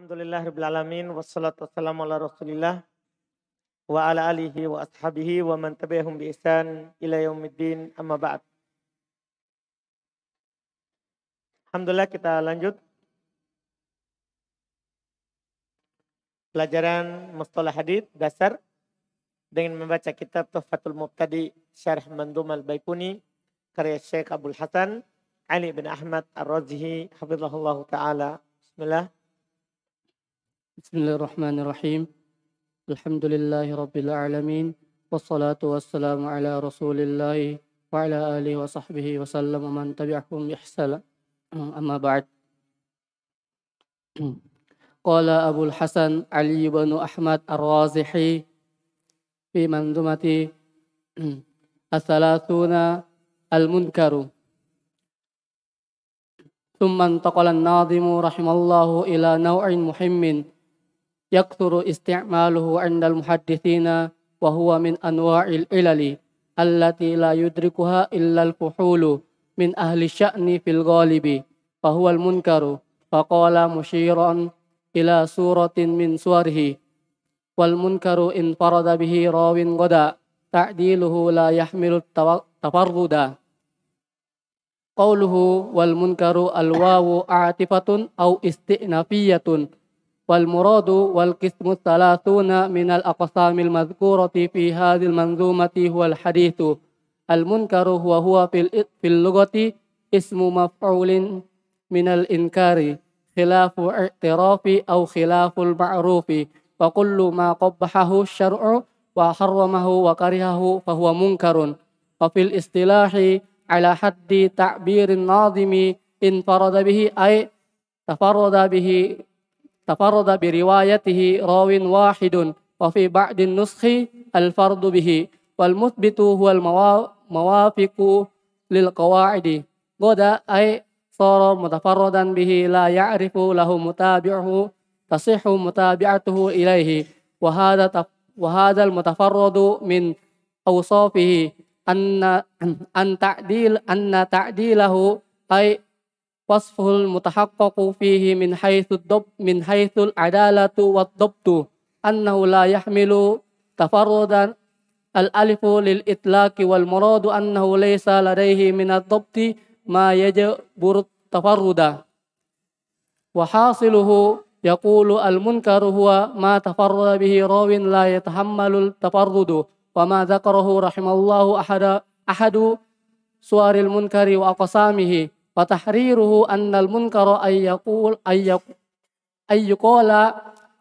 Alhamdulillah Rabbil Alamin Wassalatu wassalamu ala rasulillah Wa ala alihi wa ashabihi Wa man tabihum bi ihsan Ila yaumiddin amma ba'd Alhamdulillah kita lanjut Pelajaran Mustalah Hadith Dasar Dengan membaca kitab Tuhfatul Mubtadi Syarah Mandum al-Baikuni Karya Syekh Abdul Hasan Ali bin Ahmad ar razihi Hafizullahullah Ta'ala Bismillah بسم الله الرحمن الرحيم الحمد لله رب العالمين والصلاة والسلام على رسول الله وعلى آله وصحبه وسلم ومن تبعهم إحسانا أما بعد قال أبو الحسن علي بن أحمد الرازحي في منظومة الثلاثون المنكر ثم انتقل الناظم رحمه الله إلى نوع مهم يكثر استعماله عند المحدثين وهو من أنواع العلل التي لا يدركها إلا الفحول من أهل الشأن في الغالب فهو المنكر فقال مشيرا إلى سورة من سوره والمنكر انفرد به راو غدا تعديله لا يحمل التفرد قوله والمنكر الواو عاطفة أو استئنافية والمراد والقسم الثلاثون من الأقسام المذكورة في هذه المنظومة هو الحديث المنكر وهو في اللغة اسم مفعول من الإنكار خلاف اعتراف أو خلاف المعروف وكل ما قبحه الشرع وحرمه وكرهه فهو منكر وفي الاصطلاح على حد تعبير الناظم انفرد به أي تفرد به tafarrada bi riwayatihi rawin wahidun wa fi ba'din al fardu bihi wal muthbitu huwal lil qawaidi goda ay sara mutafarradan bihi la ya'rifu lahu mutabi'uhu tasihhu mutabi'atuhu ilaihi wa hadha wa hadha al min awsafihi an وصفه المتحقق فيه من حيث الضب من حيث العدالة والضبط أنه لا يحمل تفردا الألف للإطلاق والمراد أنه ليس لديه من الضبط ما يجبر التفرد وحاصله يقول المنكر هو ما تفرد به راو لا يتحمل التفرد وما ذكره رحمه الله أحد أحد صور المنكر وأقسامه وتحريره أن المنكر أن يقول أن يقال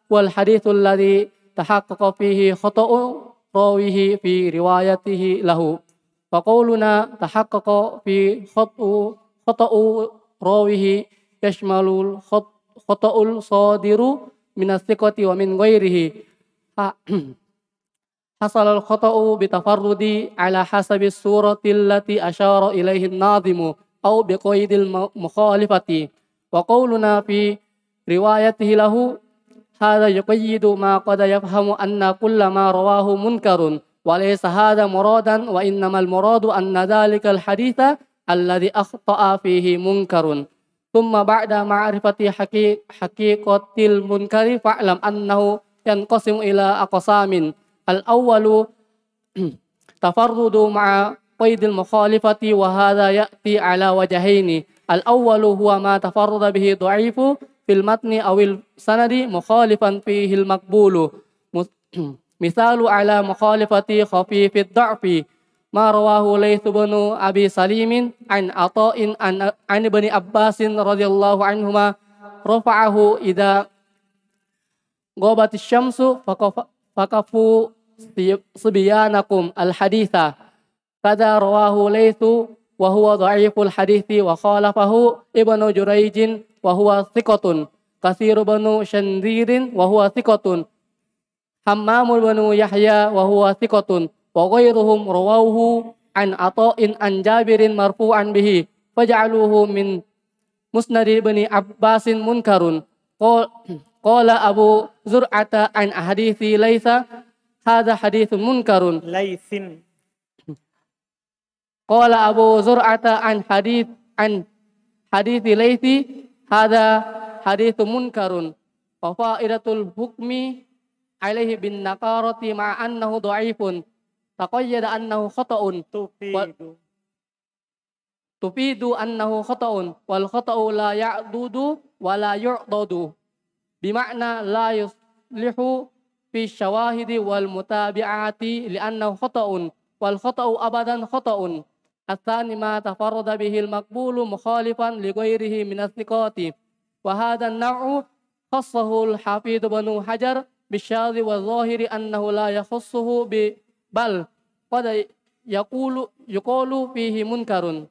والحديث الذي تحقق فيه خطأ راويه في روايته له فقولنا تحقق في خطأ خطأ راويه يشمل الخطأ الصادر من الثقة ومن غيره حصل الخطأ بتفرد على حسب الصورة التي أشار إليه الناظم أو بقيد المخالفة وقولنا في روايته له هذا يقيد ما قد يفهم أن كل ما رواه منكر وليس هذا مرادا وإنما المراد أن ذلك الحديث الذي أخطأ فيه منكر ثم بعد معرفة حقيقة المنكر فاعلم أنه ينقسم إلى أقسام الأول تفرد مع qaidil mukhalifati wa hadha ya'ti ala wajahaini. Al-awwalu huwa ma tafarrada bihi dha'ifu fil matni awil sanadi mukhalifan fihi al-maqbulu. Misalu ala mukhalifati khafifid dha'fi ma rawahu Laits bin Abi Salimin an Ata'in an, an Ibn Abbasin radhiyallahu anhuma rafa'ahu idza ghabat asy-syamsu faqafu sibiyanakum al-haditha كذا رواه ليث وهو ضعيف الحديث وخالفه ابن جريج وهو ثقة كثير بن شنذير وهو ثقة حمام بن يحيى وهو ثقة وغيرهم رووه عن عطاء عن جابر مرفوعا به فجعلوه من مسند بن عباس منكر قال أبو زرعة عن حديث ليث هذا حديث منكر ليث قال أبو زرعة عن حديث عن حديث ليث هذا حديث منكر وفائدة الحكم عليه بالنقارة مع أنه ضعيف تقيد أنه خطأ تفيد تفيد أنه خطأ والخطأ لا يعدد ولا يعضد بمعنى لا يصلح في الشواهد والمتابعات لأنه خطأ والخطأ أبدا خطأ الثاني ما تفرد به المقبول مخالفا لغيره من الثقات وهذا النوع خصه الحفيد بن حجر بالشاذ والظاهر أنه لا يخصه بل قد يقول يقول فيه منكر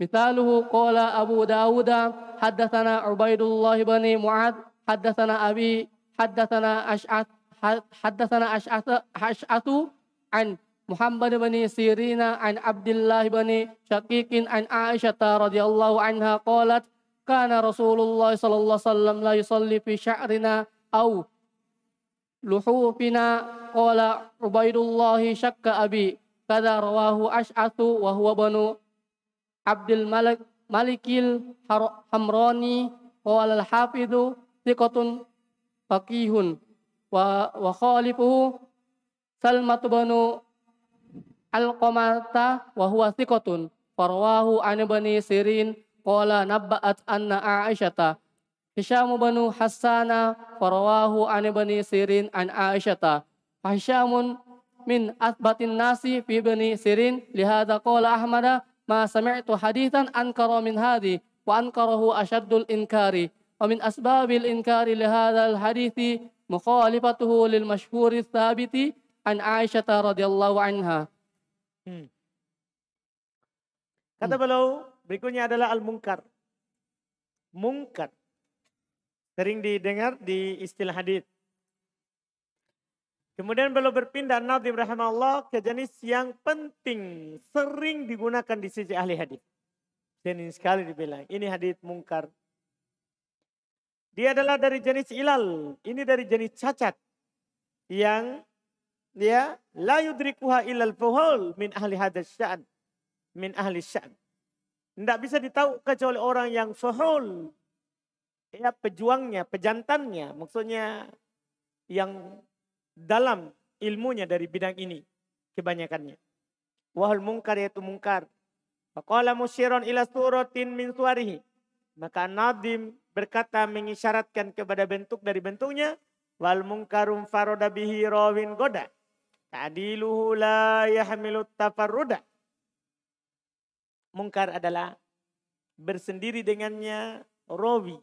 مثاله قال أبو داود حدثنا عبيد الله بن معاذ حدثنا أبي حدثنا أشعث haddatsana Ash'atu an Muhammad bin Sirina an Abdullah bin Syaqiqin an Aisyah radhiyallahu anha qalat kana Rasulullah sallallahu alaihi wasallam la yusalli fi sya'rina au luhufina qala Ubaidullah syakka abi kada rawahu Ash'atu wa huwa Abdul Malik Malikil Hamrani qala al-hafidhu thiqatun faqihun wa wa khalifuhu Salmatu banu Alqamata wa huwa thiqatun farwahu an bani Sirin qala nabba'at anna Aisyata Hisham banu Hassana farwahu an bani Sirin an Aisyata Hishamun min athbatin nasi fi bani Sirin lihada qala Ahmada ma sami'tu hadithan ankara min hadi wa ankarahu ashaddul inkari wa min asbabil inkari al hadithi mukhalifatuhu lil tsabiti an Aisyah radhiyallahu anha. Hmm. Kata hmm. beliau berikutnya adalah al mungkar Mungkar. Sering didengar di istilah hadis. Kemudian beliau berpindah Nabi Allah ke jenis yang penting, sering digunakan di sisi ahli hadis. Dan sekali dibilang, ini hadis mungkar, dia adalah dari jenis ilal. Ini dari jenis cacat. Yang dia la yudrikuha ilal fuhul min ahli hadas sya'an. Min ahli sya'an. Tidak bisa ditahu kecuali orang yang fuhul. Ya pejuangnya, pejantannya. Maksudnya yang dalam ilmunya dari bidang ini. Kebanyakannya. Wahul mungkar yaitu mungkar. Faqala musyiron ila suratin min suarihi. Maka Nadim berkata mengisyaratkan kepada bentuk dari bentuknya. Wal mungkarum faroda bihi rawin goda. Ta'diluhu la yahmilut tafarruda. Mungkar adalah bersendiri dengannya rawi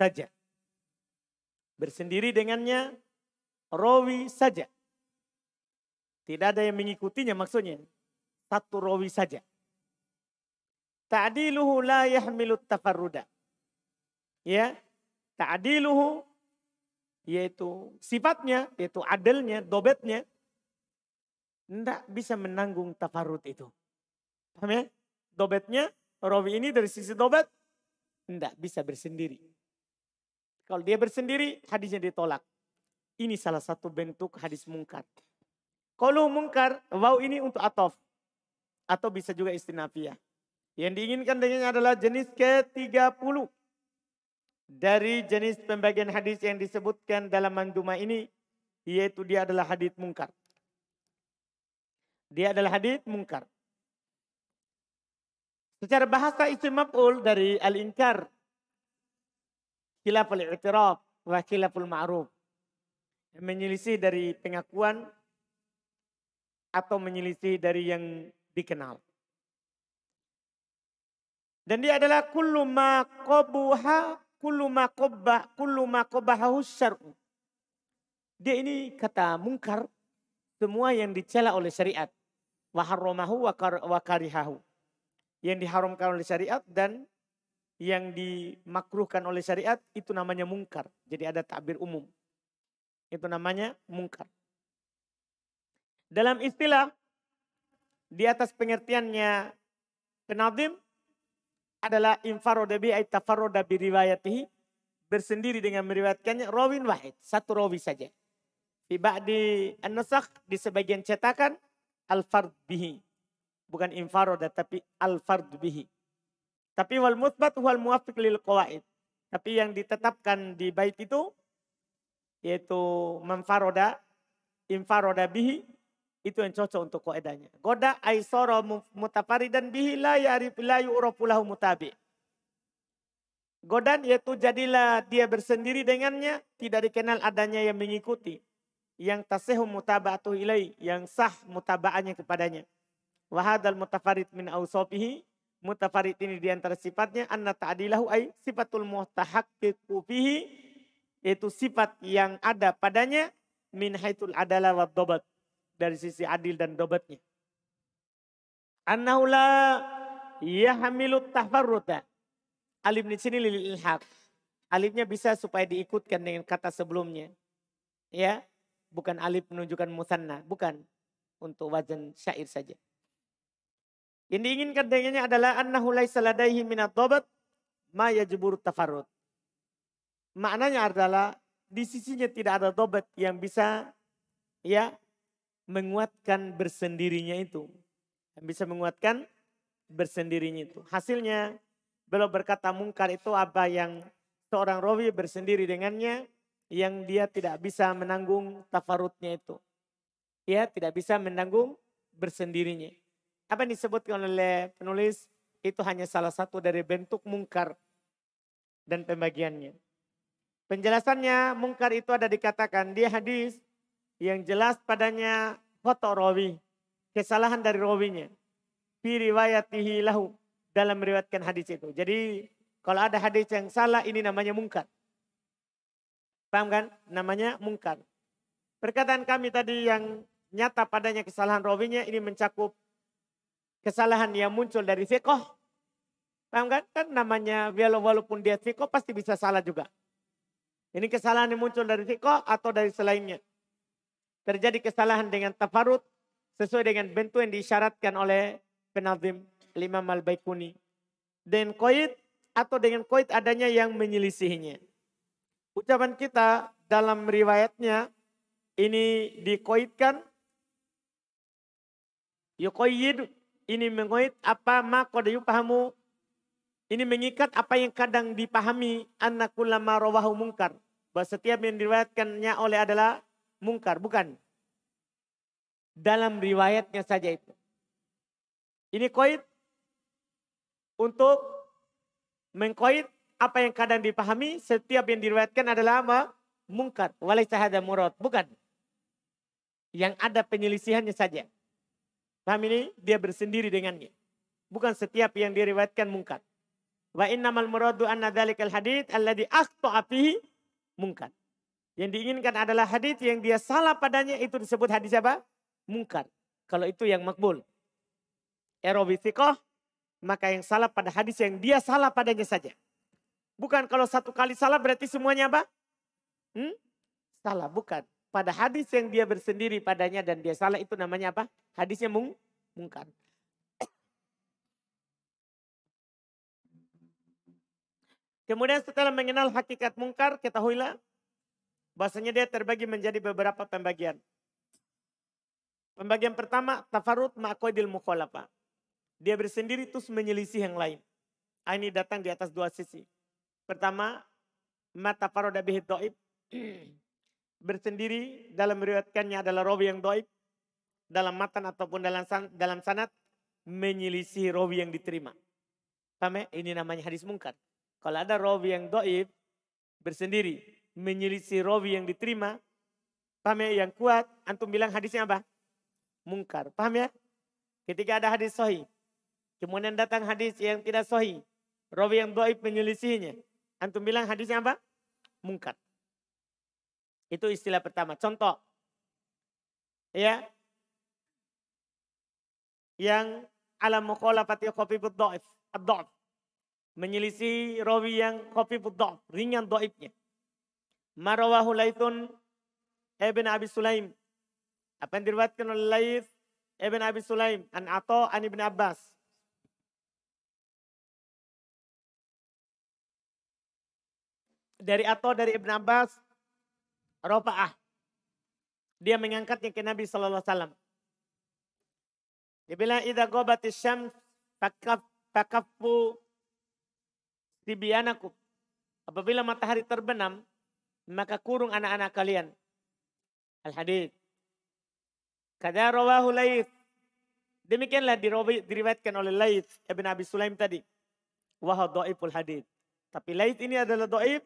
saja. Bersendiri dengannya rawi saja. Tidak ada yang mengikutinya maksudnya. Satu rawi saja. Ta'diluhu la yahmilut tafarruda ya ta'diluhu yaitu sifatnya yaitu adilnya dobetnya ndak bisa menanggung tafarut itu paham ya dobetnya rawi ini dari sisi dobet ndak bisa bersendiri kalau dia bersendiri hadisnya ditolak ini salah satu bentuk hadis mungkar kalau mungkar wow ini untuk atof atau bisa juga istinafiyah yang diinginkan dengannya adalah jenis ke 30 dari jenis pembagian hadis yang disebutkan dalam manduma ini yaitu dia adalah hadis mungkar. Dia adalah hadis mungkar. Secara bahasa isim maf'ul dari al-inkar khilaful i'tiraf wa khilaful ma'ruf. Menyelisih dari pengakuan atau menyelisih dari yang dikenal. Dan dia adalah kullu ma qabuha kullu ma qabba kullu ma qabbahahu syar'u. Dia ini kata mungkar semua yang dicela oleh syariat. Wa harramahu wa karihahu. Yang diharamkan oleh syariat dan yang dimakruhkan oleh syariat itu namanya mungkar. Jadi ada takbir umum. Itu namanya mungkar. Dalam istilah di atas pengertiannya penadim adalah infaroda bi ay tafarroda bi riwayatihi bersendiri dengan meriwayatkannya rawin wahid satu rawi saja di ba'di an di sebagian cetakan al fard bihi bukan infaroda tapi al fard bihi tapi wal mutbat wal muwafiq lil qawaid tapi yang ditetapkan di bait itu yaitu manfaroda infaroda bihi itu yang cocok untuk koedanya. Goda aisoro mutafaridan bihi la ya'rifilayu uropulahu mutabi. Godan yaitu jadilah dia bersendiri dengannya, tidak dikenal adanya yang mengikuti. Yang tasehu mutaba'atu ilai, yang sah mutaba'anya kepadanya. Wahadal mutafarid min awsofihi, mutafarid ini diantara sifatnya, anna ta'adilahu ay sifatul muhtahakkiku fihi, yaitu sifat yang ada padanya, min haitul adalah wa dobat dari sisi adil dan dobatnya. Anahula yahamilut tafarruta. tafarruda. Alif di sini lil ilhaq. Alifnya bisa supaya diikutkan dengan kata sebelumnya. Ya, bukan alif menunjukkan musanna, bukan untuk wazan syair saja. Yang diinginkan dengannya adalah annahu laisa ladaihi minat dhabat ma yajburu tafarrud. Maknanya adalah di sisinya tidak ada dobat yang bisa ya menguatkan bersendirinya itu. Yang bisa menguatkan bersendirinya itu. Hasilnya beliau berkata mungkar itu apa yang seorang rawi bersendiri dengannya yang dia tidak bisa menanggung tafarutnya itu. Ya, tidak bisa menanggung bersendirinya. Apa yang disebutkan oleh penulis itu hanya salah satu dari bentuk mungkar dan pembagiannya. Penjelasannya mungkar itu ada dikatakan di hadis yang jelas padanya foto rawi, kesalahan dari rawinya. Fi riwayatihi lahu dalam meriwayatkan hadis itu. Jadi kalau ada hadis yang salah ini namanya mungkar. Paham kan? Namanya mungkar. Perkataan kami tadi yang nyata padanya kesalahan rawinya ini mencakup kesalahan yang muncul dari fiqh. Paham kan? Kan namanya walaupun dia fiqh pasti bisa salah juga. Ini kesalahan yang muncul dari fiqh atau dari selainnya terjadi kesalahan dengan tafarut sesuai dengan bentuk yang disyaratkan oleh penazim Imam mal baikuni Dan koid atau dengan koid adanya yang menyelisihinya. Ucapan kita dalam riwayatnya ini dikoidkan. Yukoyid ini mengoid apa makoda yupahamu. Ini mengikat apa yang kadang dipahami anak ulama rawahu mungkar. Bahwa setiap yang diriwayatkannya oleh adalah mungkar, bukan. Dalam riwayatnya saja itu. Ini koid untuk mengkoid apa yang kadang dipahami setiap yang diriwayatkan adalah apa? Mungkar. Walai sahada murad. Bukan. Yang ada penyelisihannya saja. Paham ini? Dia bersendiri dengannya. Bukan setiap yang diriwayatkan mungkar. Wa innamal muradu anna dhalikal hadith alladhi akhta'a fihi mungkar. Yang diinginkan adalah hadis yang dia salah padanya itu disebut hadis apa? Mungkar. Kalau itu yang makbul. Erobisikoh, maka yang salah pada hadis yang dia salah padanya saja. Bukan kalau satu kali salah berarti semuanya apa? Hmm? Salah, bukan. Pada hadis yang dia bersendiri padanya dan dia salah itu namanya apa? Hadisnya mung mungkar. Kemudian setelah mengenal hakikat mungkar, ketahuilah Bahasanya dia terbagi menjadi beberapa pembagian. Pembagian pertama, tafarut ma'akoidil mukhalafa. Dia bersendiri terus menyelisih yang lain. Ah, ini datang di atas dua sisi. Pertama, mata paroda bihid doib. Bersendiri dalam meriwayatkannya adalah rawi yang doib. Dalam matan ataupun dalam san, dalam sanat menyelisih rawi yang diterima. Paham ya? Ini namanya hadis mungkar. Kalau ada rawi yang doib, bersendiri menyelisih rawi yang diterima. Paham ya? Yang kuat, antum bilang hadisnya apa? Mungkar. Paham ya? Ketika ada hadis sohi. Kemudian datang hadis yang tidak sohi. Rawi yang doib menyelisihnya. Antum bilang hadisnya apa? Mungkar. Itu istilah pertama. Contoh. Ya. Yang alam pati kopi doif. Ad-do'if. Menyelisih rawi yang kopi doif. Ringan doibnya. Marawahu Laithun Ibn Abi Sulaim. Apa yang diriwayatkan oleh Laith Ibn Abi Sulaim. An Ato An Ibn Abbas. Dari Ato dari Ibn Abbas. Rafa'ah. Dia mengangkatnya ke Nabi Sallallahu Alaihi Wasallam. Dia bilang, Ida gobat isyam fakaf, fakafu tibiyanakum. Apabila matahari terbenam, maka kurung anak-anak kalian. Al-Hadid. Kada rawahu Laith. Demikianlah diriwayatkan oleh Laith Ibn Abi Sulaim tadi. Wahad doibul hadid. Tapi Laith ini adalah doib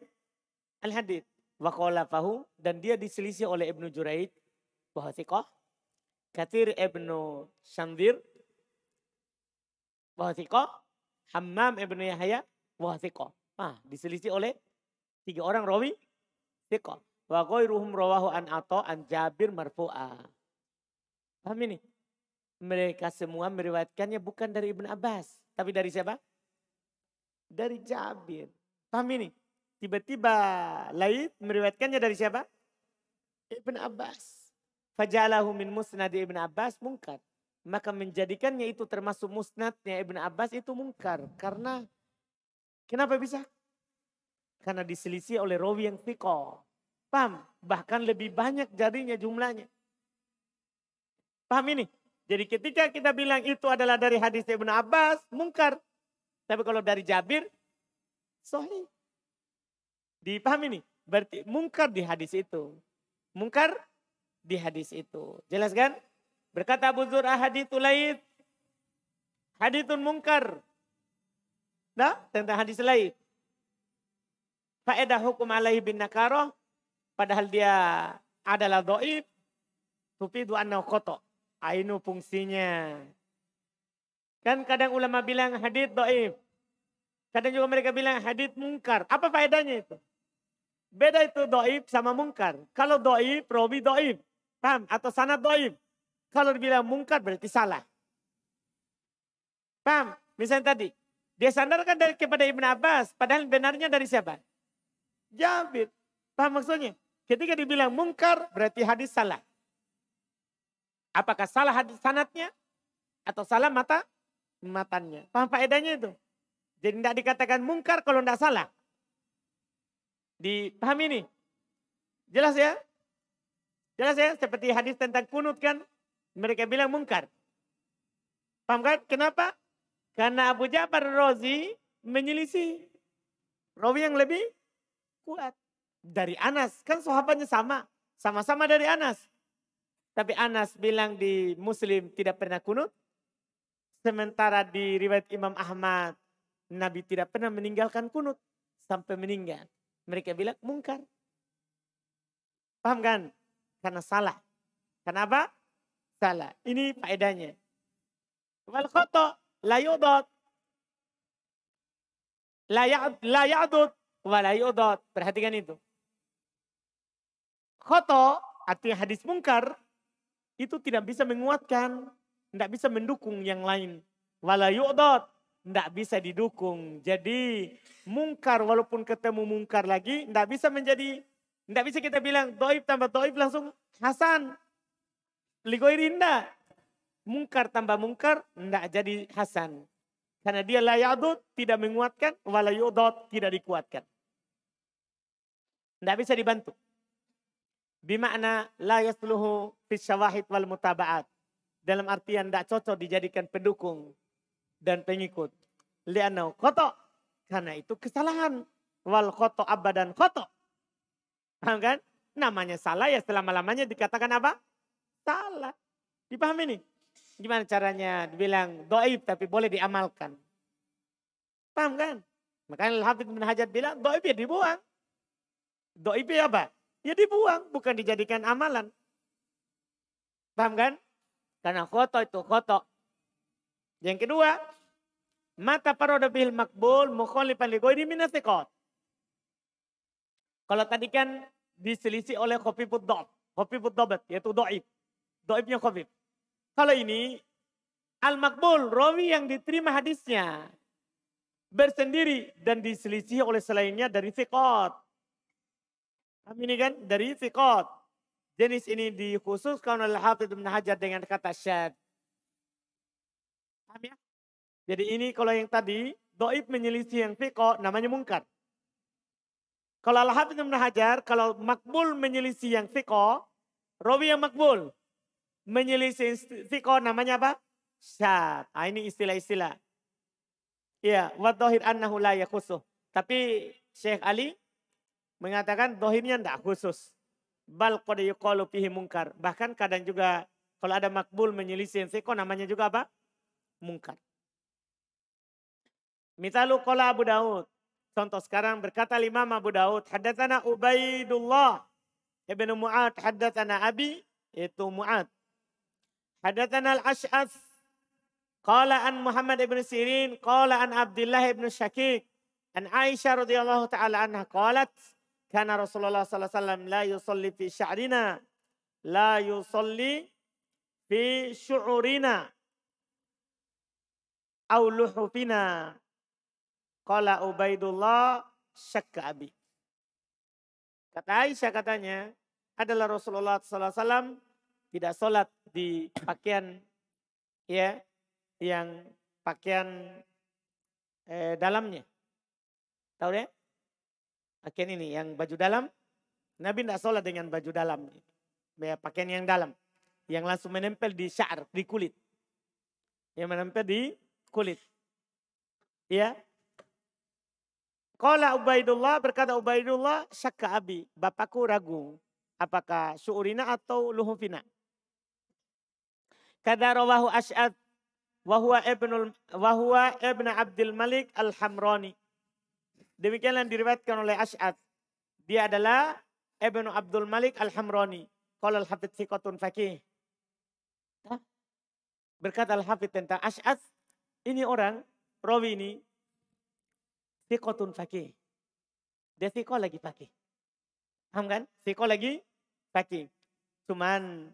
al-hadid. Wakola fahu. Dan dia diselisih oleh Ibnu Juraid. Wahatikoh. Kathir Ibnu Shandir. Wahatikoh. Hammam Ibnu Yahya. Wahatikoh. Ah, diselisih oleh tiga orang rawi Tiko, Wa ruhum rawahu an ato an jabir marfu'a. Paham ini? Mereka semua meriwayatkannya bukan dari Ibn Abbas. Tapi dari siapa? Dari Jabir. Paham ini? Tiba-tiba Laid meriwayatkannya dari siapa? Ibn Abbas. Fajalahu min musnad Ibn Abbas mungkar. Maka menjadikannya itu termasuk musnadnya Ibn Abbas itu mungkar. Karena kenapa bisa? Karena diselisih oleh rawi yang tiko. Paham? Bahkan lebih banyak jadinya jumlahnya. Paham ini? Jadi ketika kita bilang itu adalah dari hadis Ibn Abbas, mungkar. Tapi kalau dari Jabir, sohi Dipahami nih? Berarti mungkar di hadis itu. Mungkar di hadis itu. Jelas kan? Berkata Abu Zur ahadithu ah, laid. Hadithun mungkar. Nah, tentang hadis lain faedah hukum alaihi bin nakaroh padahal dia adalah doib tufidu anna koto. Ainu fungsinya. Kan kadang ulama bilang hadith doib. Kadang juga mereka bilang hadith mungkar. Apa faedahnya itu? Beda itu doib sama mungkar. Kalau doib, robi doib. Paham? Atau sanad doib. Kalau dibilang mungkar berarti salah. Paham? Misalnya tadi, dia sandarkan dari kepada Ibn Abbas, padahal benarnya dari siapa? Jabir. Paham maksudnya? Ketika dibilang mungkar berarti hadis salah. Apakah salah hadis sanatnya? Atau salah mata? matanya? Paham faedahnya itu? Jadi tidak dikatakan mungkar kalau tidak salah. Dipahami ini? Jelas ya? Jelas ya? Seperti hadis tentang kunut kan? Mereka bilang mungkar. Paham kan? Kenapa? Karena Abu Ja'far Rozi menyelisih. Rawi yang lebih kuat. Dari Anas, kan sahabatnya sama. Sama-sama dari Anas. Tapi Anas bilang di Muslim tidak pernah kunut. Sementara di riwayat Imam Ahmad, Nabi tidak pernah meninggalkan kunut sampai meninggal. Mereka bilang mungkar. Paham kan? Karena salah. Kenapa? Salah. Ini faedahnya. Wal khoto layudot Layadut wala dot Perhatikan itu. Khoto atau yang hadis mungkar itu tidak bisa menguatkan, tidak bisa mendukung yang lain. Wala dot tidak bisa didukung. Jadi mungkar walaupun ketemu mungkar lagi, tidak bisa menjadi, tidak bisa kita bilang doib tambah doib langsung Hasan. Ligoirinda. Mungkar tambah mungkar, tidak jadi Hasan. Karena dia layadut, tidak menguatkan, walayudot, tidak dikuatkan. Tidak bisa dibantu. Bimakna la yasluhu fis wal mutaba'at. Dalam artian tidak cocok dijadikan pendukung dan pengikut. Lianau koto. Karena itu kesalahan. Wal koto abadan koto. Paham kan? Namanya salah ya selama-lamanya dikatakan apa? Salah. Dipahami nih? Gimana caranya? Dibilang doib tapi boleh diamalkan. Paham kan? Makanya Al-Hafidh bin Hajar bilang doib ya dibuang. Doib ya apa? Ya dibuang, bukan dijadikan amalan. Paham kan? Karena khoto itu khoto. Yang kedua, mata paroda bil makbul mukhalifan ligoiri minasikot. Kalau tadi kan diselisih oleh khofifud doab, khofifud putdobat, yaitu doib. Doibnya khofif. Kalau ini al-makbul, rawi yang diterima hadisnya bersendiri dan diselisih oleh selainnya dari fikot. Kami ini kan dari fikot. Jenis ini dikhususkan oleh Hafidh Ibn Hajar dengan kata syad. Paham ya? Jadi ini kalau yang tadi, doib menyelisih yang fiqo, namanya mungkar. Kalau Al-Hafidh Ibn Hajar, kalau makbul menyelisih yang fiqo, rawi yang makbul menyelisih fiqh namanya apa? Syad. Nah, ini istilah-istilah. Iya, wa dhahir annahu la yakhusuh. Tapi Syekh Ali mengatakan dohirnya tidak khusus. Bal qad yuqalu fihi mungkar. Bahkan kadang juga kalau ada makbul menyelisih fiqh namanya juga apa? Mungkar. Mitalu kola Abu Daud. Contoh sekarang berkata Imam Abu Daud. Haddatana Ubaidullah. Ibn Mu'ad haddatana Abi. Itu Mu'ad. Hadatsana al-Ash'ath qala an Muhammad ibn Sirin qala an Abdullah ibn Syakik an Aisyah radhiyallahu taala anha qalat kana Rasulullah sallallahu alaihi wasallam la yusalli fi sya'rina la yusalli fi syu'urina au luhufina qala Ubaidullah syakka abi Kata Aisyah katanya adalah Rasulullah Sallallahu Alaihi Wasallam tidak sholat di pakaian ya yang pakaian eh, dalamnya. Tahu deh? Pakaian ini yang baju dalam. Nabi tidak sholat dengan baju dalam. Ya, pakaian yang dalam. Yang langsung menempel di syar, di kulit. Yang menempel di kulit. Ya. Kala Ubaidullah berkata Ubaidullah syakka abi. Bapakku ragu. Apakah su'urina atau luhufina. Kada rawahu Asy'ad wa huwa ibnul wa huwa ibn Abdul Malik Al-Hamrani. Demikianlah diriwayatkan oleh Asy'ad. Dia adalah Ibnu Abdul Malik Al-Hamrani. Qala Al-Hafidz Thiqatun Faqih. Berkata al tentang Asy'ad, ini orang rawi ini Thiqatun Faqih. Dia Thiqah lagi Faqih. Paham kan? Thiqah lagi Faqih. Cuman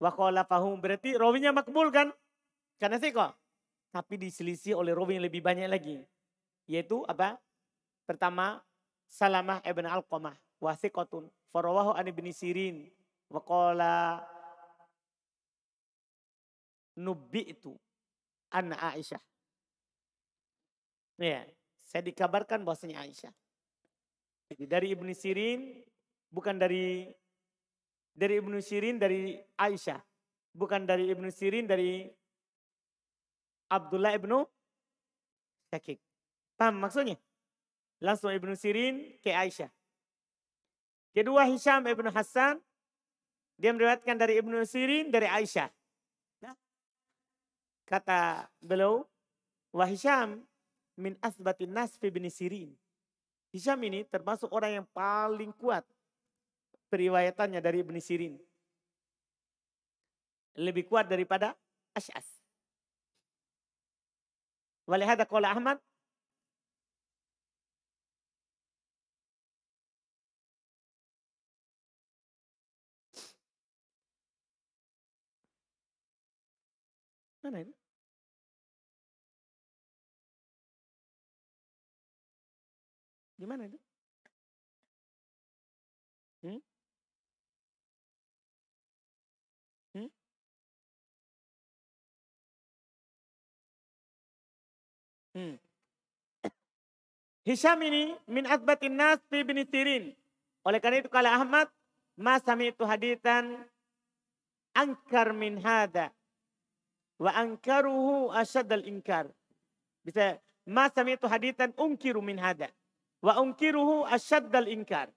Wakola fahum berarti rawinya makbul kan? Karena kok. Tapi diselisih oleh rawi yang lebih banyak lagi. Yaitu apa? Pertama Salamah ibn Al-Qamah wasiqatun farawahu an ibn Sirin nubi itu an Aisyah. Ya, saya dikabarkan bahwasanya Aisyah. Jadi dari Ibnu Sirin bukan dari dari Ibnu Sirin dari Aisyah. Bukan dari Ibnu Sirin dari Abdullah Ibnu Syakik. Paham maksudnya? Langsung Ibnu Sirin ke Aisyah. Kedua Hisham Ibnu Hasan. Dia meriwayatkan dari Ibnu Sirin dari Aisyah. Nah, kata beliau, Wahisham min asbatin nas fi bin Sirin. Hisham ini termasuk orang yang paling kuat periwayatannya dari Ibn Sirin. Lebih kuat daripada Ash'as. Walihada kuala Ahmad. Mana ini? Gimana itu? Hmm? Hisham ini min akbatin nas fi bin Sirin. Oleh karena itu kala Ahmad, ma itu haditan angkar min hada wa angkaruhu ashad al inkar. Bisa ma itu haditan unkiru min hada wa unkiruhu ashad al inkar.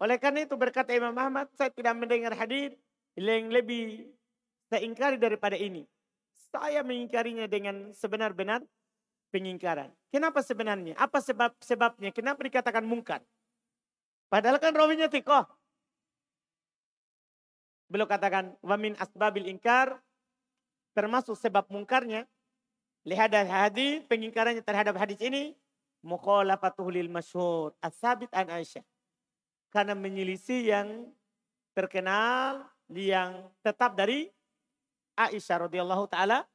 Oleh karena itu berkata Imam Ahmad, saya tidak mendengar hadit yang lebih saya ingkari daripada ini. Saya mengingkarinya dengan sebenar-benar pengingkaran. Kenapa sebenarnya? Apa sebab sebabnya? Kenapa dikatakan mungkar? Padahal kan rawinya tikoh. Beliau katakan, wamin asbabil ingkar, termasuk sebab mungkarnya, lihada hadis pengingkarannya terhadap hadis ini, mukhalafatuhu lil masyhur asabit an Aisyah. Karena menyelisi yang terkenal yang tetap dari Aisyah radhiyallahu taala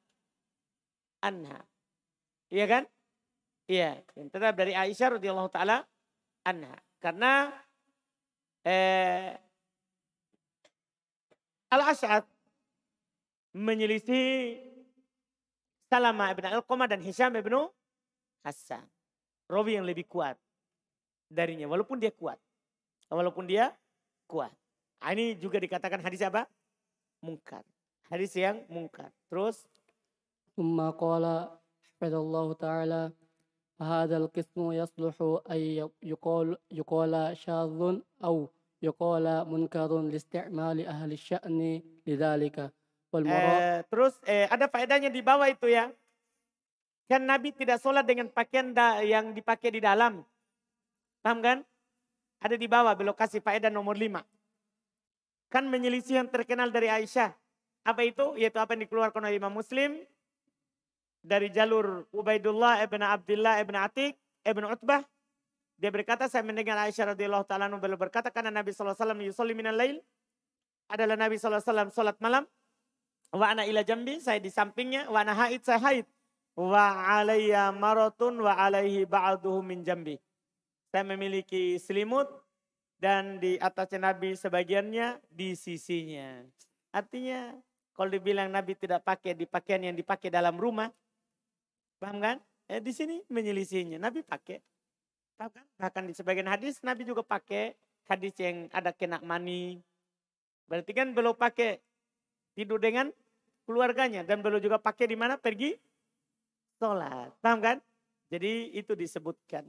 anha. Iya kan? Iya. yang tetap dari Aisyah radhiyallahu taala anha. Karena eh, al ashad menyelisih Salama ibn al dan Hisham ibn Hassan. Robi yang lebih kuat darinya. Walaupun dia kuat. Walaupun dia kuat. Ah, ini juga dikatakan hadis apa? Mungkar. Hadis yang mungkar. Terus. Umma أحمد الله تعالى هذا القسم يصلح أن يقال, يقال شاذ أو يقال منكر لاستعمال أهل الشأن لذلك terus eh, ada faedahnya di bawah itu ya kan Nabi tidak sholat dengan pakaian da, yang dipakai di dalam paham kan ada di bawah belok kasih faedah nomor 5 kan menyelisih yang terkenal dari Aisyah apa itu yaitu apa yang dikeluarkan oleh Imam Muslim dari jalur Ubaidullah ibn Abdullah ibn Atik ibn Utbah. Dia berkata, saya mendengar Aisyah radhiyallahu taala beliau berkata karena Nabi saw yusolli minal lail adalah Nabi saw salat malam. Wa ana ila jambi saya di sampingnya. Wa ana haid saya haid. Wa alaiya maratun wa alaihi ba'duhu min jambi. Saya memiliki selimut dan di atasnya Nabi sebagiannya di sisinya. Artinya kalau dibilang Nabi tidak pakai di pakaian yang dipakai dalam rumah, Paham kan? Eh, di sini menyelisihinya. Nabi pakai. Paham kan? Bahkan di sebagian hadis Nabi juga pakai hadis yang ada kena mani. Berarti kan belum pakai tidur dengan keluarganya dan belum juga pakai di mana pergi sholat. Paham kan? Jadi itu disebutkan.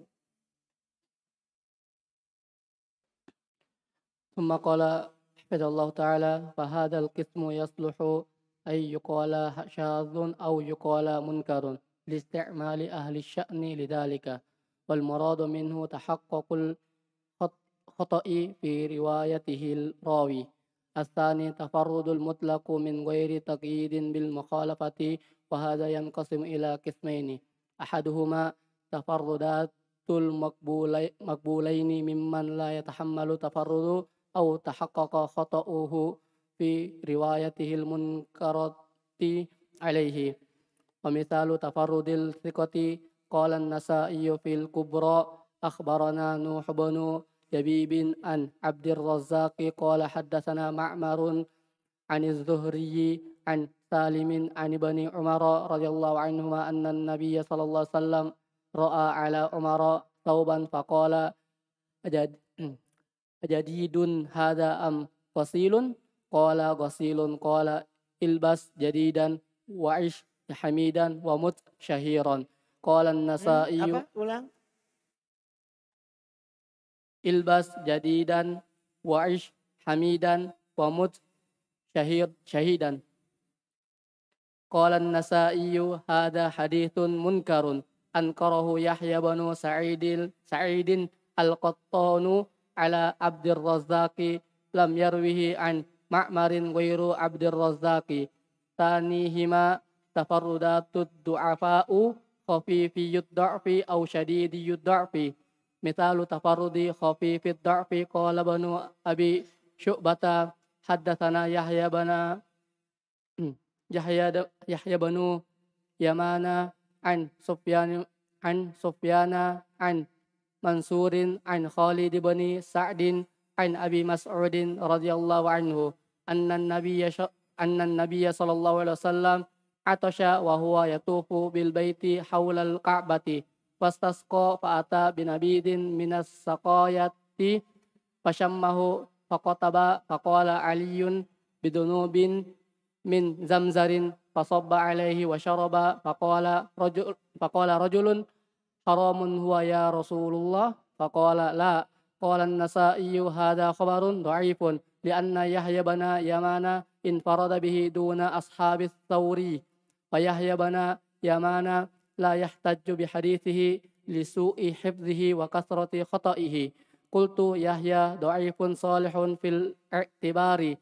ثم قال حفظ الله تعالى فهذا القسم يصلح أن يقال شاذ أو يقال منكر لاستعمال أهل الشأن لذلك والمراد منه تحقق الخطأ في روايته الراوي الثاني تفرد المطلق من غير تقييد بالمخالفة وهذا ينقسم إلى قسمين أحدهما تفردات المقبولين ممن لا يتحمل تفرد أو تحقق خطأه في روايته المنكرة عليه Wa misalu tafarrudil thiqati qala an-nasa'iyyu fil kubra akhbarana Nuh bin an Abdir Razzaq qala haddatsana Ma'mar an az an Salim an Ibni Umar radhiyallahu anhuma anna an sallallahu alaihi wasallam ra'a tauban faqala ajad jadidun hada am qasilun qala qasilun qala ilbas jadidan wa'ish hamidan wa mut syahiran. Qala an-Nasa'i. Hmm, apa? Ulang. Ilbas jadidan wa ish hamidan wa mut syahir syahidan. Qala an-Nasa'i hadha hadithun munkarun ankarahu Yahya bin Sa'idil Sa'idin al-Qattanu ala Abdir Razzaqi lam yarwihi an Ma'marin ghairu Abdir Razzaqi tanihima tafarrudatud du'afa'u khafifiyud da'fi au syadidiyud da'fi misalu tafarudi khafifid da'fi qala banu abi syu'bata haddatsana yahya bana hmm, yahya yahya banu yamana an sufyan an sufyana an mansurin an khalid bin sa'din an abi mas'udin radhiyallahu anhu anna nabiyya anna nabiyya sallallahu alaihi wasallam atasha wa huwa yatufu bil baiti haulal ka'bati wastasqa fa ata binabidin minas saqayati fashammahu faqataba faqala aliyun bidunubin min zamzarin fasabba alaihi wa syaraba faqala rajul faqala rajulun haramun huwa ya rasulullah faqala la qala an-nasa'i hadha khabarun dha'ifun li'anna yahya bana yamana infarada bihi duna ashabi thawri Fayahya bana Yamana la yahtajju bihadithihi lisu'i hifzihi wa kasrati khata'ihi. Qultu Yahya da'ifun salihun fil i'tibari.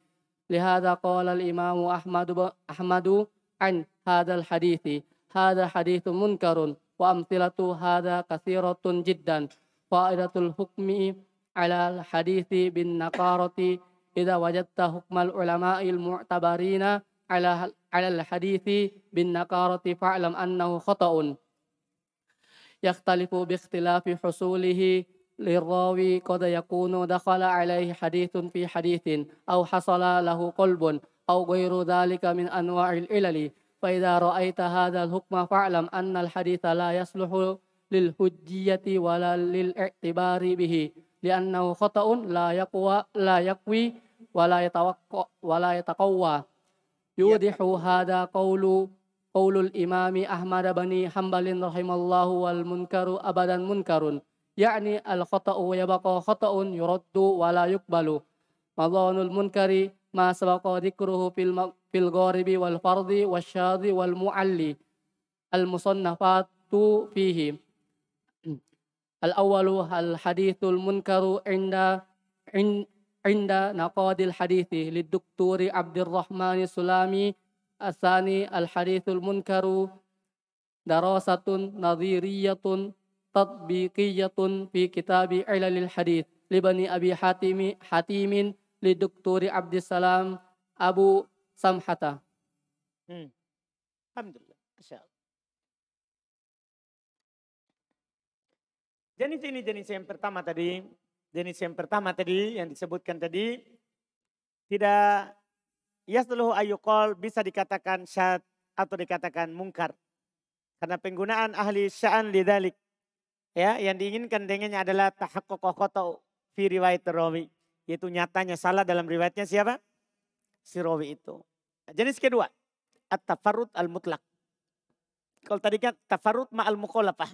Lihada qala imamu Ahmadu, Ahmadu an hadal hadithi. Hada hadithu munkarun wa amthilatu hada kathiratun jiddan. Faidatul hukmi ala al-hadithi bin nakarati. Ida wajadta hukmal ulama'il mu'tabarina ala على الحديث بالنقارة فاعلم أنه خطأ يختلف باختلاف حصوله للراوي قد يكون دخل عليه حديث في حديث أو حصل له قلب أو غير ذلك من أنواع العلل فإذا رأيت هذا الحكم فاعلم أن الحديث لا يصلح للحجية ولا للاعتبار به لأنه خطأ لا يقوى لا يقوي ولا يتوقع ولا يتقوى يوضح هذا قول قول الإمام أحمد بن حنبل رحمه الله والمنكر أبدا منكر يعني الخطأ يبقى خطأ يرد ولا يقبل مظان المنكر ما سبق ذكره في في الغارب والفرض والشاذ والمعلي المصنفات فيه الأول الحديث المنكر عند inda naqadil hadithi lidukturi Abdurrahman Sulami asani al-hadithul munkaru darasatun nadhiriyatun tatbiqiyatun fi kitabi ilalil hadith libani abi hatimi hatimin lidukturi Abdissalam Abu Samhata. Hmm. Alhamdulillah. InsyaAllah. Jenis ini jenis yang pertama tadi Jenis yang pertama tadi yang disebutkan tadi tidak ya seluruh ayukol bisa dikatakan syad atau dikatakan mungkar. Karena penggunaan ahli sya'an lidalik. Ya, yang diinginkan dengannya adalah tahakkukuh khotau fi riwayat rawi. Yaitu nyatanya salah dalam riwayatnya siapa? Si rawi itu. Jenis kedua, at-tafarrud al-mutlak. Kalau tadi kan tafarrud ma'al mukholafah.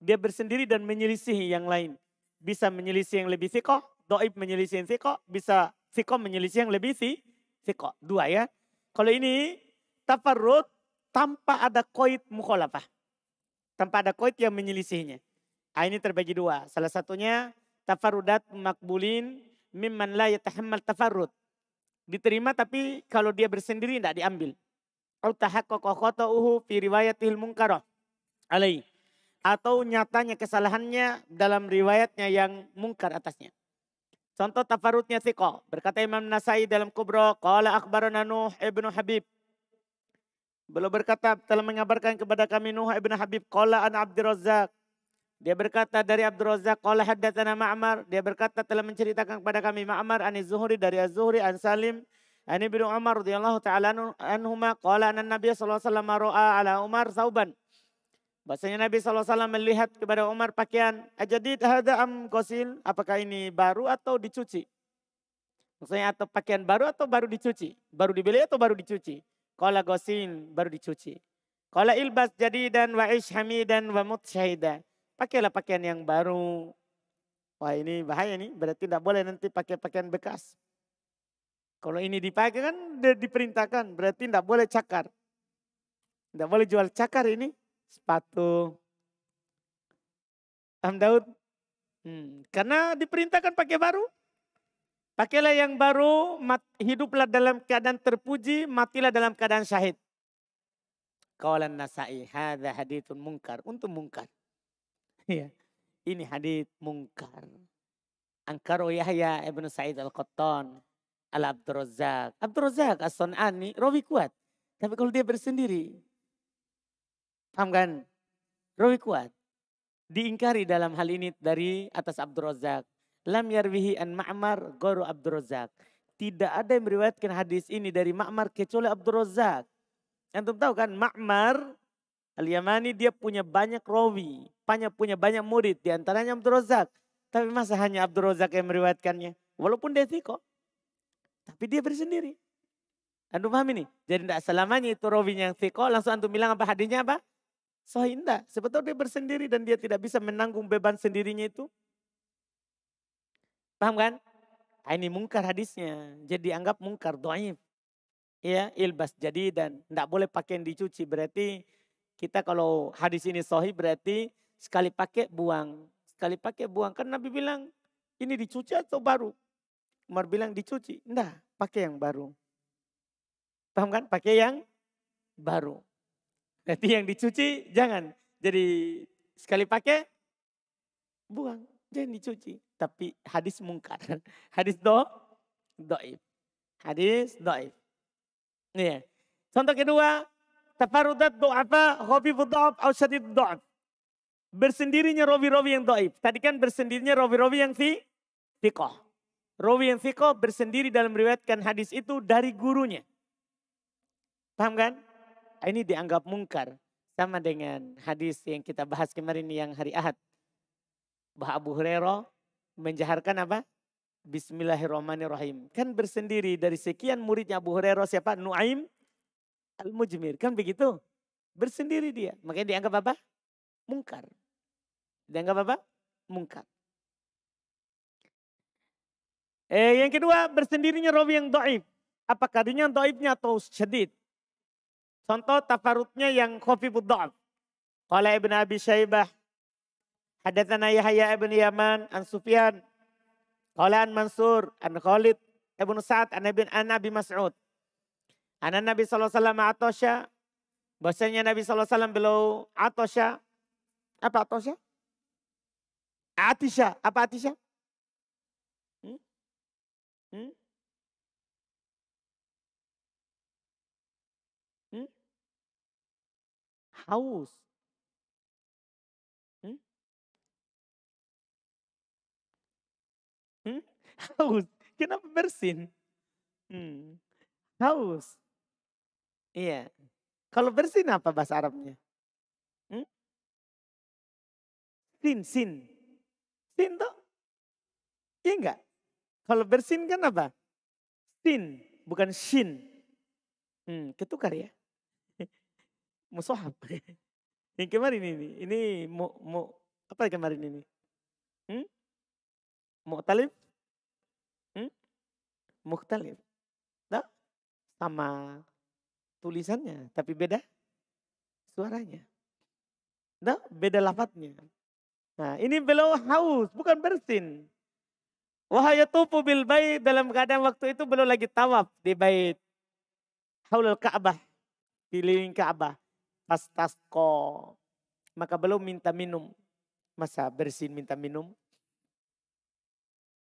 Dia bersendiri dan menyelisihi yang lain bisa menyelisih yang lebih sikoh, doib menyelisih yang sikoh, bisa sikoh menyelisih yang lebih si, sikoh. Dua ya. Kalau ini tafarud tanpa ada koid mukholafah. Tanpa ada koid yang menyelisihnya. Nah, ini terbagi dua. Salah satunya tafarudat makbulin mimman la yatahammal tafarud. Diterima tapi kalau dia bersendiri tidak diambil. Atau tahakkuk khata'uhu fi riwayatil munkarah. Alaih atau nyatanya kesalahannya dalam riwayatnya yang mungkar atasnya. Contoh tafarutnya kok. Berkata Imam Nasai dalam Kubro, Qala Akbaro Nuh ibnu Habib. belum berkata telah mengabarkan kepada kami Nuh ibn Habib qala an Abdul Dia berkata dari Abdul Razzaq qala haddatsana Ma'mar. Dia berkata telah menceritakan kepada kami Ma'mar ani Zuhri dari Az-Zuhri an Salim ani Ibnu Umar radhiyallahu taala anhuma qala anna Nabiy sallallahu alaihi wasallam ra'a ala Umar sauban. Bahasanya Nabi SAW melihat kepada Umar pakaian, ajadid hada am kosil, apakah ini baru atau dicuci? Maksudnya atau pakaian baru atau baru dicuci? Baru dibeli atau baru dicuci? Kala gosin, baru dicuci. Kala ilbas jadi dan wa ishami dan wa mutsyahida. Pakailah pakaian yang baru. Wah ini bahaya nih, berarti tidak boleh nanti pakai pakaian bekas. Kalau ini dipakai kan diperintahkan, berarti tidak boleh cakar. Tidak boleh jual cakar ini sepatu. Am Daud? Hmm, karena diperintahkan pakai baru. Pakailah yang baru, mat, hiduplah dalam keadaan terpuji, matilah dalam keadaan syahid. Kawalan nasai, hadha hadithun mungkar. Untuk mungkar. Ya. Ini hadith mungkar. Angkaru Yahya Ibn Sa'id Al-Qattan Al Abdurrazzaq. Abdurrazzaq As-Sun'ani rawi kuat. Tapi kalau dia bersendiri Paham kan? Rawi kuat. Diingkari dalam hal ini dari atas Abdul Razak. Lam yarwihi an Ma'mar goru Abdul Razak. Tidak ada yang meriwayatkan hadis ini dari Ma'mar kecuali Abdul Razak. Antum tahu kan Ma'mar Al-Yamani dia punya banyak rawi, punya punya banyak murid diantaranya antaranya Abdul Razak. Tapi masa hanya Abdul Razak yang meriwayatkannya? Walaupun dia tiko. Tapi dia bersendiri. Antum paham ini? Jadi tidak selamanya itu rawinya yang tiko. Langsung antum bilang apa hadisnya apa? Sohinda, sebetulnya dia bersendiri dan dia tidak bisa menanggung beban sendirinya itu. Paham kan? Ah, ini mungkar hadisnya. Jadi anggap mungkar, doaif. Ya, ilbas jadi dan tidak boleh pakai yang dicuci. Berarti kita kalau hadis ini sohi berarti sekali pakai buang. Sekali pakai buang. Kan Nabi bilang ini dicuci atau baru? Umar bilang dicuci. Tidak, pakai yang baru. Paham kan? Pakai yang baru. Nanti yang dicuci jangan. Jadi sekali pakai buang, jangan dicuci. Tapi hadis mungkar. Hadis do, doib. Hadis doib. Nih. Iya. Contoh kedua, tafarudat do'afa Hobi do'af atau syadid do'af. Bersendirinya rawi-rawi yang doib. Tadi kan bersendirinya rawi-rawi yang fi, fiqoh. Rawi yang fiqoh bersendiri dalam meriwayatkan hadis itu dari gurunya. Paham kan? Ah, ini dianggap mungkar. Sama dengan hadis yang kita bahas kemarin yang hari Ahad. bahwa Abu Hurairah menjaharkan apa? Bismillahirrahmanirrahim. Kan bersendiri dari sekian muridnya Abu Hurairah siapa? Nuaim Al-Mujmir. Kan begitu? Bersendiri dia. Makanya dianggap apa? Mungkar. Dianggap apa? Mungkar. Eh, yang kedua bersendirinya rawi yang doib. Apakah dia doibnya atau syadid? Contoh tafarutnya yang khofi dha'af. Qala Ibn Abi Syaibah Hadatsana Yahya ibn Yaman an Sufyan qala an Mansur an Khalid ibn Sa'ad an Ibn an Abi Mas'ud. An Nabi sallallahu alaihi bahasanya Nabi sallallahu alaihi atosya. apa atosya? Atisha, apa Atisha? haus. Hmm? Hmm? Haus. Kenapa bersin? Hmm. Haus. Iya. Kalau bersin apa bahasa Arabnya? Hmm? Sin, sin. Sin tuh? Iya enggak? Kalau bersin kan apa? Sin, bukan shin. Hmm, ketukar ya musohab. yang kemarin ini, ini mu, mu, apa yang kemarin ini? Hmm? Mu'talib? Hmm? Mukhtalif. Tak? sama tulisannya, tapi beda suaranya. Tak? beda lafadnya. Nah, ini beliau haus, bukan bersin. Wahaya tupu bil bait dalam keadaan waktu itu beliau lagi tawaf di bait. Haulul Ka'bah, keliling Ka'bah. Pastasko, Maka belum minta minum. Masa bersin minta minum?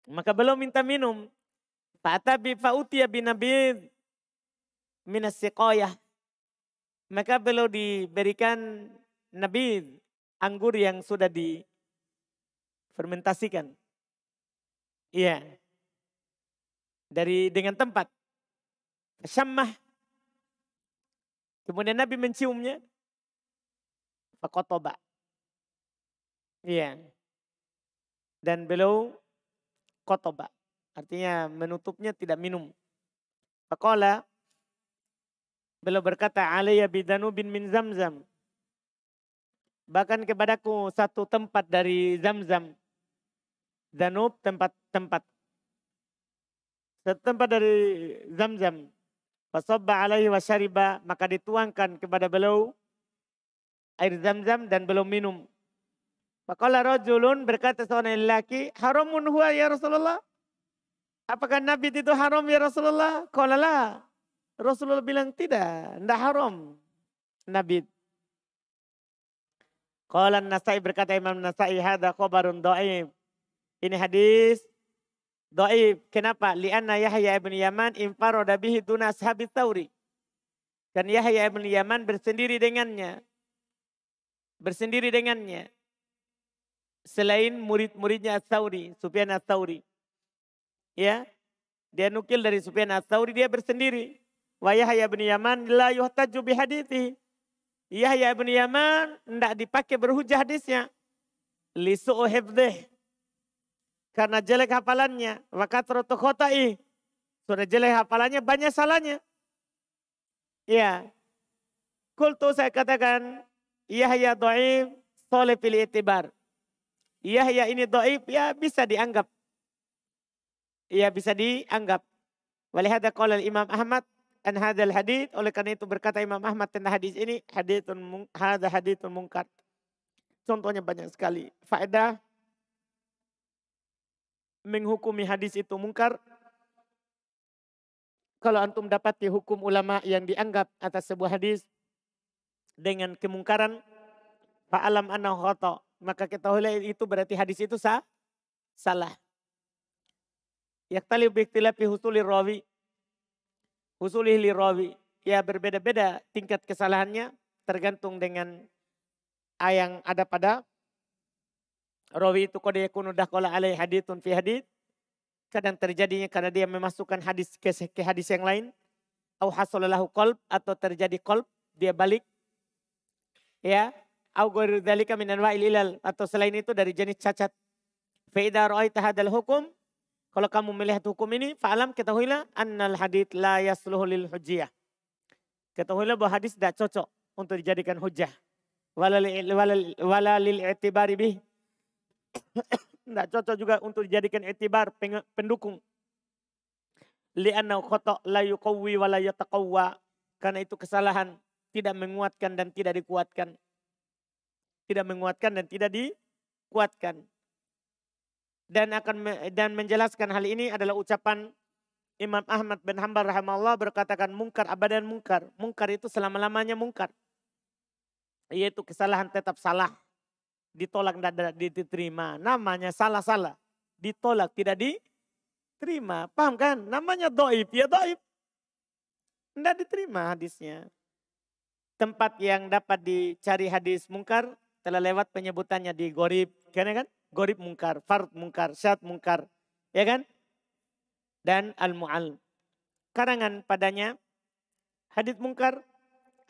Maka belum minta minum. Fa'atabi fautiya binabid minas siqayah. Maka belum diberikan nabid, anggur yang sudah difermentasikan. Iya. Dari dengan tempat. Syammah. Kemudian Nabi menciumnya. Pekotoba. Iya. Dan beliau kotoba. Artinya menutupnya tidak minum. Fakola. Beliau berkata, Alaya bidanu bin min zamzam. Bahkan kepadaku satu tempat dari zamzam. Danub tempat-tempat. Satu tempat dari zamzam. Fasobba alaihi syariba. Maka dituangkan kepada beliau air zam-zam dan belum minum. Pakola rojulun berkata seorang lelaki, haramun huwa ya Rasulullah. Apakah Nabi itu haram ya Rasulullah? Kalala. Rasulullah bilang tidak, tidak haram. Nabi. Kalau Nasai berkata Imam Nasai hada baru doaib. Ini hadis doaib. Kenapa? Lianna Yahya ibn Yaman infaro dabihi tunas habis tauri. Dan Yahya ibn Yaman bersendiri dengannya bersendiri dengannya. Selain murid-muridnya Astauri, Sufyan Astauri. Ya, dia nukil dari Sufyan Astauri, dia bersendiri. Wa Yahya bin Yaman la yuhtaju bihadithi. Yahya bin Yaman tidak dipakai berhujah hadisnya. Lisu'u hifdih. Karena jelek hafalannya. Wa katratu khotai. Sudah jelek hafalannya banyak salahnya. Ya. Kultu saya katakan Yahya do'if, soleh pilih itibar. Yahya ini do'if, ya bisa dianggap. Ya bisa dianggap. Walihada qala Imam Ahmad an hadal hadith. Oleh karena itu berkata Imam Ahmad tentang hadis ini. Hadithun, hadha hadithun mungkar. Contohnya banyak sekali. Faedah menghukumi hadis itu mungkar. Kalau antum dapati hukum ulama yang dianggap atas sebuah hadis, dengan kemungkaran fa'alam Alam khata maka ketahuilah itu berarti hadis itu sah salah yaktali biktilafi husuli rawi husuli li rawi ya berbeda-beda tingkat kesalahannya tergantung dengan yang ada pada rawi itu kode yakunu dakhala alai haditsun fi hadits kadang terjadinya karena dia memasukkan hadis ke, ke hadis yang lain au hasalalahu qalb atau terjadi kolb dia balik Ya. Au dalika min anwa'il ilal. Atau selain itu dari jenis cacat. idza ra'aita hadzal hukum. Kalau kamu melihat hukum ini, fa'alam ketahuilah annal hadits la yasluhu lil hujjah Ketahuilah bahwa hadis tidak cocok untuk dijadikan hujah. Wala lil i'tibari bih. Tidak cocok juga untuk dijadikan itibar pendukung. Li'anna khata la yuqawwi wa la yataqawwa. Karena itu kesalahan tidak menguatkan dan tidak dikuatkan. Tidak menguatkan dan tidak dikuatkan. Dan akan dan menjelaskan hal ini adalah ucapan Imam Ahmad bin Hanbal rahimahullah berkatakan mungkar abadan mungkar. Mungkar itu selama-lamanya mungkar. Yaitu kesalahan tetap salah. Ditolak tidak diterima. Namanya salah-salah. Ditolak tidak diterima. Paham kan? Namanya doib ya doib. Tidak diterima hadisnya tempat yang dapat dicari hadis mungkar telah lewat penyebutannya di gorib. kan kan gorib mungkar, fard mungkar, syad mungkar. Ya kan? Dan al-mu'al. Karangan padanya hadis mungkar.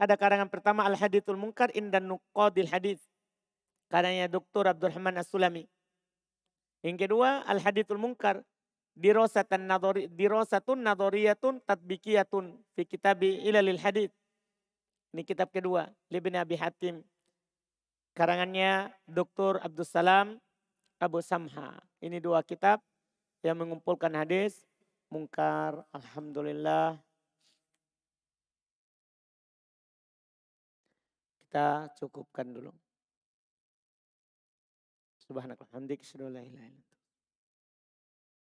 Ada karangan pertama al-hadithul mungkar indan nuqadil hadis. Karangannya Dr. rahman As-Sulami. Yang kedua al-hadithul mungkar. Dirosatun nadoriyatun tatbikiyatun fi kitabi ilalil hadits. Ini kitab kedua, Libni Abi Hatim. Karangannya Dr. Abdul Salam Abu Samha. Ini dua kitab yang mengumpulkan hadis mungkar. Alhamdulillah. Kita cukupkan dulu. Subhanakallah. Alhamdulillah.